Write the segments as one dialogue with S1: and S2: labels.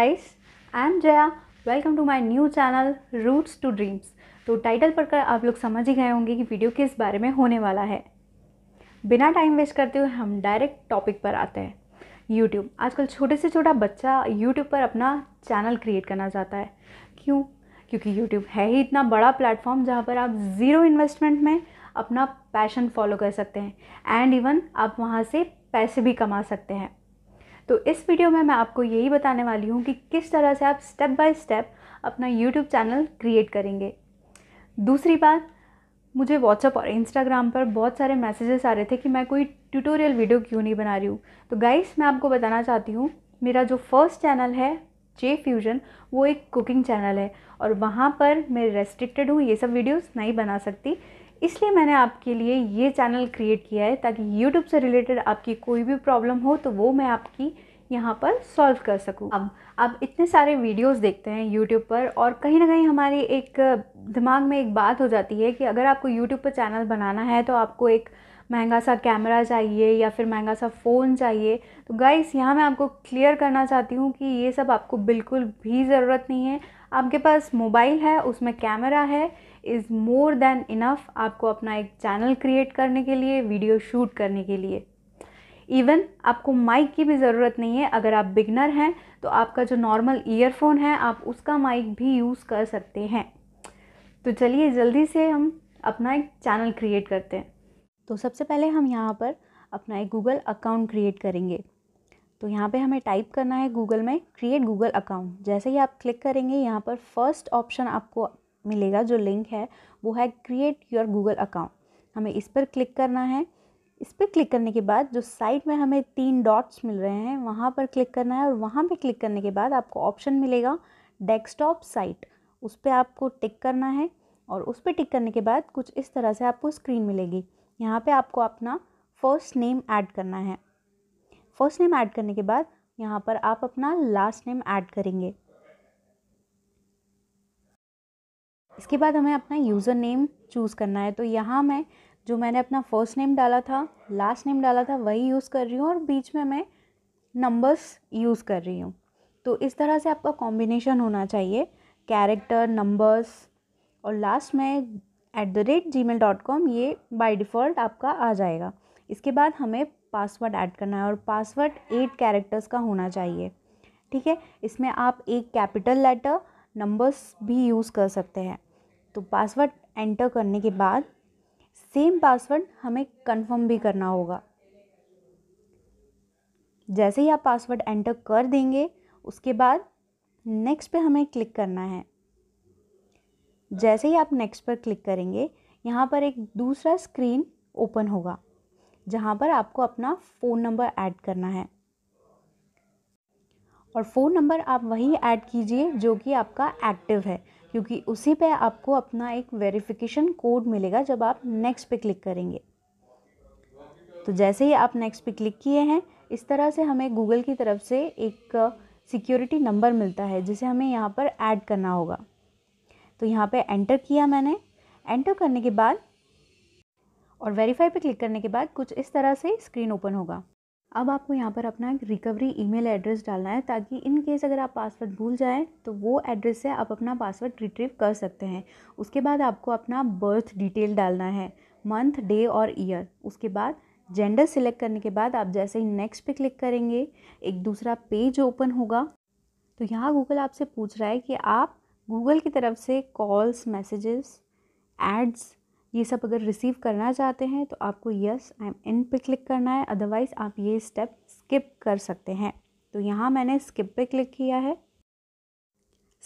S1: guys I am Jaya welcome to my new channel roots to dreams तो title पढ़कर आप लोग समझ ही गए होंगे कि वीडियो किस बारे में होने वाला है बिना टाइम वेस्ट करते हुए हम डायरेक्ट टॉपिक पर आते हैं यूट्यूब आजकल छोटे से छोटा बच्चा यूट्यूब पर अपना चैनल क्रिएट करना चाहता है क्यों क्योंकि यूट्यूब है ही इतना बड़ा प्लेटफॉर्म जहाँ पर आप ज़ीरो इन्वेस्टमेंट में अपना पैशन फॉलो कर सकते हैं एंड इवन आप वहाँ से पैसे भी कमा सकते हैं तो इस वीडियो में मैं आपको यही बताने वाली हूँ कि किस तरह से आप स्टेप बाय स्टेप अपना यूट्यूब चैनल क्रिएट करेंगे दूसरी बात मुझे व्हाट्सअप और इंस्टाग्राम पर बहुत सारे मैसेजेस आ रहे थे कि मैं कोई ट्यूटोरियल वीडियो क्यों नहीं बना रही हूँ तो गाइस मैं आपको बताना चाहती हूँ मेरा जो फर्स्ट चैनल है जे फ्यूजन वो एक कुकिंग चैनल है और वहाँ पर मैं रेस्ट्रिक्टेड हूँ ये सब वीडियोस नहीं बना सकती इसलिए मैंने आपके लिए ये चैनल क्रिएट किया है ताकि यूट्यूब से रिलेटेड आपकी कोई भी प्रॉब्लम हो तो वो मैं आपकी यहाँ पर सॉल्व कर सकूँ अब आप इतने सारे वीडियोस देखते हैं यूट्यूब पर और कहीं ना कहीं हमारी एक दिमाग में एक बात हो जाती है कि अगर आपको यूट्यूब पर चैनल बनाना है तो आपको एक महंगा सा कैमरा चाहिए या फिर महंगा सा फ़ोन चाहिए तो गाइस यहाँ मैं आपको क्लियर करना चाहती हूँ कि ये सब आपको बिल्कुल भी ज़रूरत नहीं है आपके पास मोबाइल है उसमें कैमरा है इज़ मोर देन इनफ आपको अपना एक चैनल क्रिएट करने के लिए वीडियो शूट करने के लिए इवन आपको माइक की भी ज़रूरत नहीं है अगर आप बिगनर हैं तो आपका जो नॉर्मल ईयरफोन है आप उसका माइक भी यूज़ कर सकते हैं तो चलिए जल्दी से हम अपना एक चैनल क्रिएट करते हैं तो सबसे पहले हम यहाँ पर अपना एक गूगल अकाउंट क्रिएट करेंगे तो यहाँ पे हमें टाइप करना है गूगल में क्रिएट गूगल अकाउंट जैसे ही आप क्लिक करेंगे यहाँ पर फर्स्ट ऑप्शन आपको मिलेगा जो लिंक है वो है क्रिएट योर गूगल अकाउंट हमें इस पर क्लिक करना है इस पर क्लिक करने के बाद जो साइड में हमें तीन डॉट्स मिल रहे हैं वहाँ पर क्लिक करना है और वहाँ पर क्लिक करने के बाद आपको ऑप्शन मिलेगा डेस्कटॉप साइट उस पर आपको टिक करना है और उस पर टिक करने के बाद कुछ इस तरह से आपको स्क्रीन मिलेगी यहाँ पे आपको अपना फ़र्स्ट नेम ऐड करना है फ़र्स्ट नेम ऐड करने के बाद यहाँ पर आप अपना लास्ट नेम ऐड करेंगे इसके बाद हमें अपना यूज़र नेम चूज़ करना है तो यहाँ मैं जो मैंने अपना फर्स्ट नेम डाला था लास्ट नेम डाला था वही यूज़ कर रही हूँ और बीच में मैं नंबर्स यूज़ कर रही हूँ तो इस तरह से आपका कॉम्बिनेशन होना चाहिए कैरेक्टर नंबर्स और लास्ट में at the rate Gmail dot com ये बाई डिफ़ॉल्ट आपका आ जाएगा इसके बाद हमें पासवर्ड ऐड करना है और पासवर्ड एट कैरेक्टर्स का होना चाहिए ठीक है इसमें आप एक कैपिटल लेटर नंबर्स भी यूज़ कर सकते हैं तो पासवर्ड एंटर करने के बाद सेम पासवर्ड हमें कंफर्म भी करना होगा जैसे ही आप पासवर्ड एंटर कर देंगे उसके बाद नेक्स्ट पे हमें क्लिक करना है जैसे ही आप नेक्स्ट पर क्लिक करेंगे यहाँ पर एक दूसरा स्क्रीन ओपन होगा जहाँ पर आपको अपना फ़ोन नंबर ऐड करना है और फ़ोन नंबर आप वही ऐड कीजिए जो कि आपका एक्टिव है क्योंकि उसी पे आपको अपना एक वेरिफिकेशन कोड मिलेगा जब आप नेक्स्ट पे क्लिक करेंगे तो जैसे ही आप नेक्स्ट पे क्लिक किए हैं इस तरह से हमें गूगल की तरफ से एक सिक्योरिटी नंबर मिलता है जिसे हमें यहाँ पर ऐड करना होगा तो यहाँ पे एंटर किया मैंने एंटर करने के बाद और वेरीफाई पे क्लिक करने के बाद कुछ इस तरह से स्क्रीन ओपन होगा अब आपको यहाँ पर अपना एक रिकवरी ईमेल एड्रेस डालना है ताकि इन केस अगर आप पासवर्ड भूल जाएं तो वो एड्रेस से आप अपना पासवर्ड रिट्रीव कर सकते हैं उसके बाद आपको अपना बर्थ डिटेल डालना है मंथ डे और ईयर उसके बाद जेंडर सिलेक्ट करने के बाद आप जैसे ही नेक्स्ट पे क्लिक करेंगे एक दूसरा पेज ओपन होगा तो यहाँ गूगल आपसे पूछ रहा है कि आप गूगल की तरफ से कॉल्स मैसेजेस एड्स ये सब अगर रिसीव करना चाहते हैं तो आपको यस आई एम इन पे क्लिक करना है अदरवाइज़ आप ये स्टेप स्किप कर सकते हैं तो यहाँ मैंने स्किप पे क्लिक किया है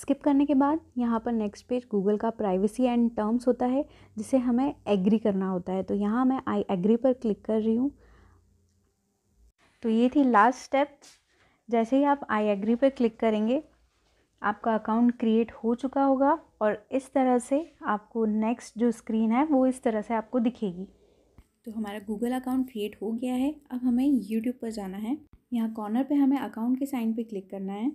S1: स्किप करने के बाद यहाँ पर नेक्स्ट पेज गूगल का प्राइवेसी एंड टर्म्स होता है जिसे हमें एग्री करना होता है तो यहाँ मैं आई एग्री पर क्लिक कर रही हूँ तो ये थी लास्ट स्टेप जैसे ही आप आई एग्री पर क्लिक करेंगे आपका अकाउंट क्रिएट हो चुका होगा और इस तरह से आपको नेक्स्ट जो स्क्रीन है वो इस तरह से आपको दिखेगी तो हमारा गूगल अकाउंट क्रिएट हो गया है अब हमें यूट्यूब पर जाना है यहाँ कॉर्नर पे हमें अकाउंट के साइन पे क्लिक करना है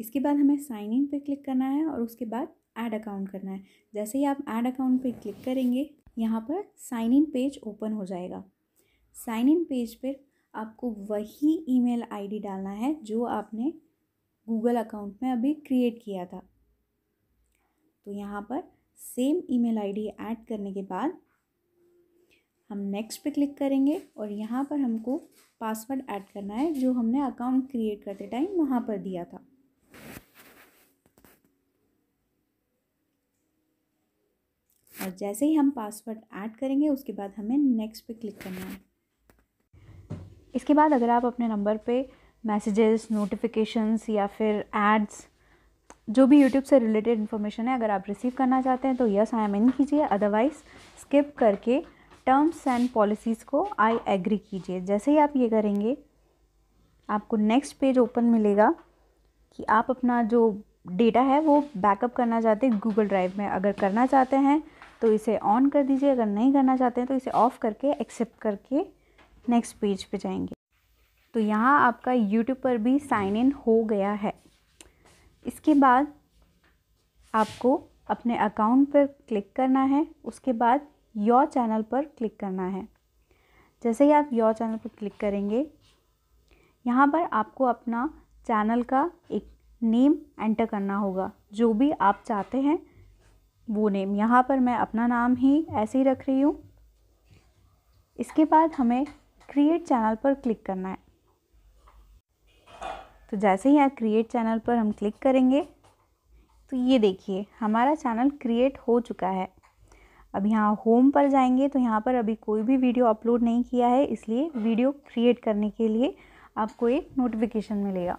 S1: इसके बाद हमें साइन इन पे क्लिक करना है और उसके बाद ऐड अकाउंट करना है जैसे ही आप ऐड अकाउंट पे क्लिक करेंगे यहाँ पर साइन इन पेज ओपन हो जाएगा साइन इन पेज पर आपको वही ईमेल आईडी डालना है जो आपने गूगल अकाउंट में अभी क्रिएट किया था तो यहाँ पर सेम ईमेल आईडी ऐड करने के बाद हम नेक्स्ट पे क्लिक करेंगे और यहाँ पर हमको पासवर्ड ऐड करना है जो हमने अकाउंट क्रिएट करते टाइम वहाँ पर दिया था और जैसे ही हम पासवर्ड ऐड करेंगे उसके बाद हमें नेक्स्ट पे क्लिक करना है इसके बाद अगर आप अपने नंबर पे मैसेजेस नोटिफिकेशंस या फिर एड्स जो भी यूट्यूब से रिलेटेड इन्फॉर्मेशन है अगर आप रिसीव करना चाहते हैं तो यस आई एम इन कीजिए अदरवाइज़ स्किप करके टर्म्स एंड पॉलिसीज़ को आई एग्री कीजिए जैसे ही आप ये करेंगे आपको नेक्स्ट पेज ओपन मिलेगा कि आप अपना जो डेटा है वो बैकअप करना चाहते हैं गूगल ड्राइव में अगर करना चाहते हैं तो इसे ऑन कर दीजिए अगर नहीं करना चाहते हैं तो इसे ऑफ़ करके एक्सेप्ट करके नेक्स्ट पेज पे जाएंगे तो यहाँ आपका यूट्यूब पर भी साइन इन हो गया है इसके बाद आपको अपने अकाउंट पर क्लिक करना है उसके बाद योर चैनल पर क्लिक करना है जैसे ही आप योर चैनल पर क्लिक करेंगे यहाँ पर आपको अपना चैनल का एक नेम एंटर करना होगा जो भी आप चाहते हैं वो नेम यहाँ पर मैं अपना नाम ही ऐसे ही रख रही हूँ इसके बाद हमें क्रिएट चैनल पर क्लिक करना है तो जैसे ही यहाँ क्रिएट चैनल पर हम क्लिक करेंगे तो ये देखिए हमारा चैनल क्रिएट हो चुका है अब यहाँ होम पर जाएंगे तो यहाँ पर अभी कोई भी वीडियो अपलोड नहीं किया है इसलिए वीडियो क्रिएट करने के लिए आपको एक नोटिफिकेशन मिलेगा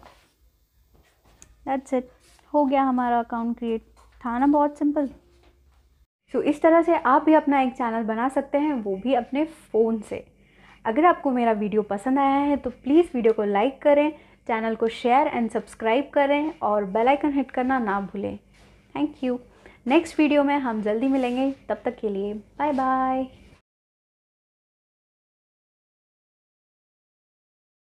S1: दैट्स इट हो गया हमारा अकाउंट क्रिएट था ना बहुत सिंपल तो so, इस तरह से आप भी अपना एक चैनल बना सकते हैं वो भी अपने फ़ोन से अगर आपको मेरा वीडियो पसंद आया है तो प्लीज़ वीडियो को लाइक करें चैनल को शेयर एंड सब्सक्राइब करें और बेल आइकन हिट करना ना भूलें थैंक यू नेक्स्ट वीडियो में हम जल्दी मिलेंगे तब तक के लिए बाय बाय